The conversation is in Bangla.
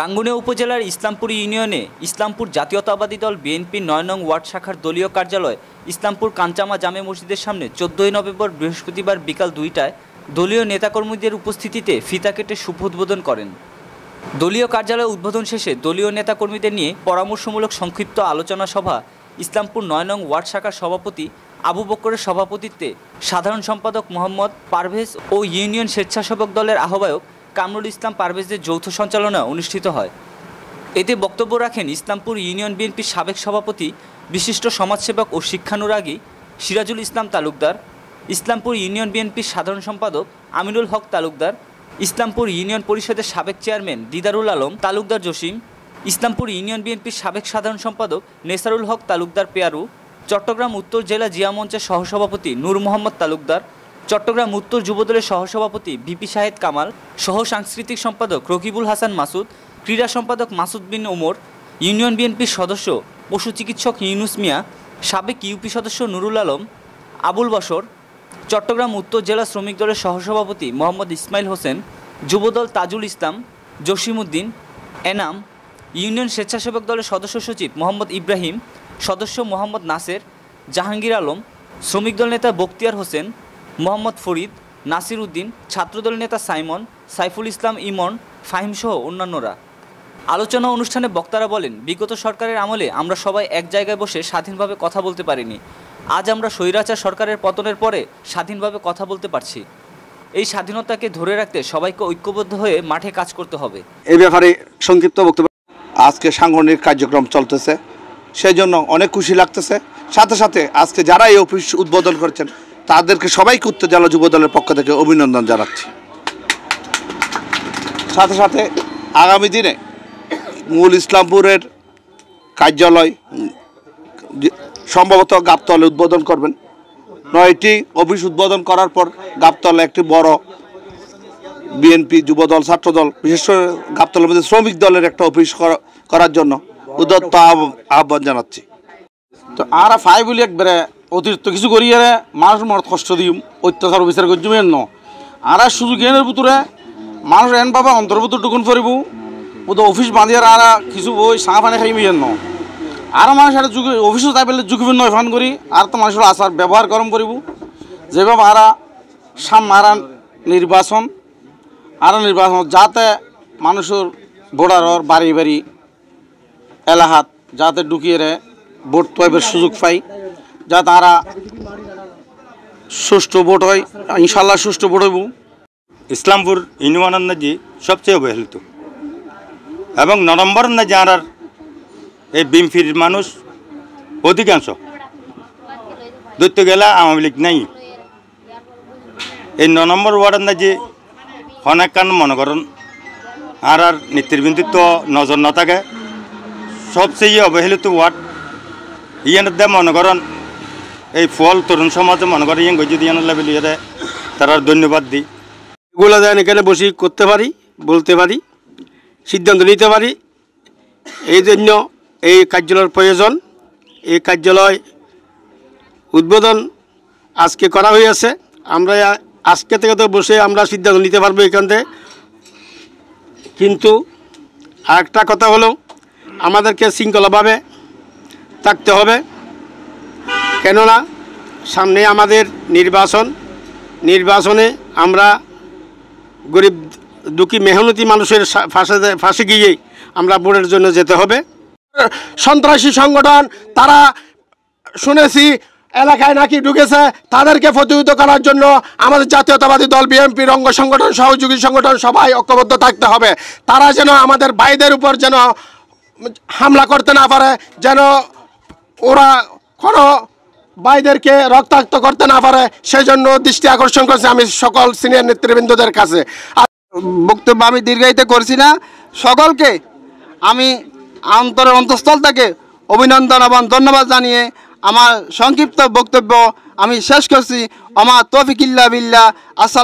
রাঙ্গুনিয়া উপজেলার ইসলামপুর ইউনিয়নে ইসলামপুর জাতীয়তাবাদী দল বিএনপির নয় নং ওয়ার্ড শাখার দলীয় কার্যালয় ইসলামপুর কাঞ্চামা জামে মসজিদের সামনে চোদ্দই নভেম্বর বৃহস্পতিবার বিকাল দুইটায় দলীয় নেতাকর্মীদের উপস্থিতিতে ফিতা কেটে শুভ উদ্বোধন করেন দলীয় কার্যালয় উদ্বোধন শেষে দলীয় নেতাকর্মীদের নিয়ে পরামর্শমূলক সংক্ষিপ্ত আলোচনা সভা ইসলামপুর নয় নং ওয়ার্ড শাখার সভাপতি আবু বক্করের সভাপতিত্বে সাধারণ সম্পাদক মোহাম্মদ পারভেজ ও ইউনিয়ন স্বেচ্ছাসেবক দলের আহ্বায়ক কামরুল ইসলাম পারভেজদের যৌথ সঞ্চালনা অনুষ্ঠিত হয় এতে বক্তব্য রাখেন ইসলামপুর ইউনিয়ন বিএনপির সাবেক সভাপতি বিশিষ্ট সমাজসেবক ও শিক্ষানুরাগী সিরাজুল ইসলাম তালুকদার ইসলামপুর ইউনিয়ন বিএনপির সাধারণ সম্পাদক আমিনুল হক তালুকদার ইসলামপুর ইউনিয়ন পরিষদের সাবেক চেয়ারম্যান দিদারুল আলম তালুকদার জসিম ইসলামপুর ইউনিয়ন বিএনপির সাবেক সাধারণ সম্পাদক নেসারুল হক তালুকদার পেয়ারু চট্টগ্রাম উত্তর জেলা জিয়া মঞ্চের সহসভাপতি নূর মোহাম্মদ তালুকদার চট্টগ্রাম উত্তর যুবদলের সহসভাপতি বিপি শাহেদ কামাল সহ সাংস্কৃতিক সম্পাদক রকিবুল হাসান মাসুদ ক্রীড়া সম্পাদক মাসুদ বিন ওমর ইউনিয়ন বিএনপির সদস্য পশু চিকিৎসক ইউনুস মিয়া সাবেক ইউপি সদস্য নুরুল আলম আবুল বসর চট্টগ্রাম উত্তর জেলা শ্রমিক দলের সহসভাপতি মোহাম্মদ ইসমাইল হোসেন যুবদল তাজুল ইসলাম জসিমুদ্দিন এনাম ইউনিয়ন স্বেচ্ছাসেবক দলের সদস্য সচিব মোহাম্মদ ইব্রাহিম সদস্য মোহাম্মদ নাসের জাহাঙ্গীর আলম শ্রমিক দল নেতা বক্তিয়ার হোসেন মোহাম্মদ ফরিদ নাসির উদ্দিন ছাত্রদল নেতা সাইমন সাইফুল ইসলাম ইমন ফাহিমসহ অন্যান্যরা আলোচনা অনুষ্ঠানে বক্তারা বলেন বিগত সরকারের আমলে আমরা সবাই এক জায়গায় বসে স্বাধীনভাবে কথা বলতে পারিনি আজ আমরা স্বৈরাচার সরকারের পতনের পরে স্বাধীনভাবে কথা বলতে পারছি এই স্বাধীনতাকে ধরে রাখতে সবাইকে ঐক্যবদ্ধ হয়ে মাঠে কাজ করতে হবে এ ব্যাপারে সংক্ষিপ্ত বক্তব্য আজকে সাংগঠনিক কার্যক্রম চলতেছে সেই জন্য অনেক খুশি লাগতেছে সাথে সাথে আজকে যারা এই অফিস উদ্বোধন করছেন তাদেরকে সবাইকে উত্তর জেলা যুব দলের পক্ষ থেকে অভিনন্দন জানাচ্ছি সাথে সাথে আগামী দিনে মূল ইসলামপুরের কার্যালয় সম্ভবত গাবতলে উদ্বোধন করবেন নয়টি অফিস উদ্বোধন করার পর গাবতলে একটি বড় বিএনপি যুবদল ছাত্রদল বিশেষ করে গাবতলের মধ্যে শ্রমিক দলের একটা অফিস করার জন্য উদত্ত আহ্বান জানাচ্ছি তো আর ফাই বলি একবারে অতিরিক্ত কিছু আরে মানুষ মনত কষ্ট দিম অত্যাচার বিচার করছি ন আর শুধু এনের ভিতরে মানুষ এন পাবা অন্তর্ভুক্ত টুকুন ফরিব ও তো অফিস বাঁধি আর কিছু বই সাঁ পানি খাইবি এন ন আর মানুষ আর যুগ অফিসও তাই পেলে যুগ নয় ফান করি আর তো মানুষের আচার ব্যবহার গরম করিব যেভাবে আর সাম আরা নির্বাচন আর নির্বাচন যাতে মানুষের বোর্ডারর বাড়ি বাড়ি এলাহাত যাতে ঢুকিয়ে রে ভোট প্রয়োগের সুযোগ পাই যা তারা সুষ্ঠু ভোট হয় ইনশাল্লাহ সুষ্ঠু ভোট হইব ইসলামপুর ইউনিয়নান্দাজি সবচেয়ে অবহেলিত এবং নরম্বর না যাঁরার এই বিমফির মানুষ অধিকাংশ দৈত্য গেলে আওয়ামী লীগ নাই এই ন নম্বর ওয়ার্ডের না যে হনাকান মনে করেন আর আর নেতৃবৃন্দিত্ব নজর না থাকে সবচেয়ে অবহেলিত ওয়ার্ড ইয়ে মনে করেন এই ফল তরুণ সমাজে মনে করেন ইয়ে যদি লেভেল ইয়ে তারা ধন্যবাদ দিই এগুলো যেন এখানে বসি করতে পারি বলতে পারি সিদ্ধান্ত নিতে পারি এই জন্য এই কার্যালয়ের প্রয়োজন এই কার্যালয় উদ্বোধন আজকে করা হয়েছে আমরা আজকে থেকে তো বসে আমরা সিদ্ধান্ত নিতে পারবো এখান থেকে কিন্তু আরেকটা কথা হলো আমাদেরকে শৃঙ্খলাভাবে থাকতে হবে কেননা সামনে আমাদের নির্বাচন নির্বাচনে আমরা গরিব দুঃখী মেহনতি মানুষের ফাঁসে ফাঁসে গিয়ে আমরা ভোটের জন্য যেতে হবে সন্ত্রাসী সংগঠন তারা শুনেছি এলাকায় নাকি ঢুকেছে তাদেরকে প্রতিহত করার জন্য আমাদের জাতীয়তাবাদী দল বিএনপি রঙ্গ সংগঠন সহযোগী সংগঠন সবাই ঐক্যবদ্ধ থাকতে হবে তারা যেন আমাদের ভাইদের উপর যেন হামলা করতে না পারে যেন ওরা কোনো ভাইদেরকে রক্তাক্ত করতে না পারে সেই জন্য দৃষ্টি আকর্ষণ করছে আমি সকল সিনিয়র নেতৃবৃন্দদের কাছে বক্তব্য আমি দীর্ঘায়িত করছি না সকলকে আমি অন্তরের অন্তঃস্থল থেকে অভিনন্দন এবং ধন্যবাদ জানিয়ে আমার সংক্ষিপ্ত বক্তব্য আমি শেষ করছি আমার তফিকিল্লা বিল্লা আসসালাম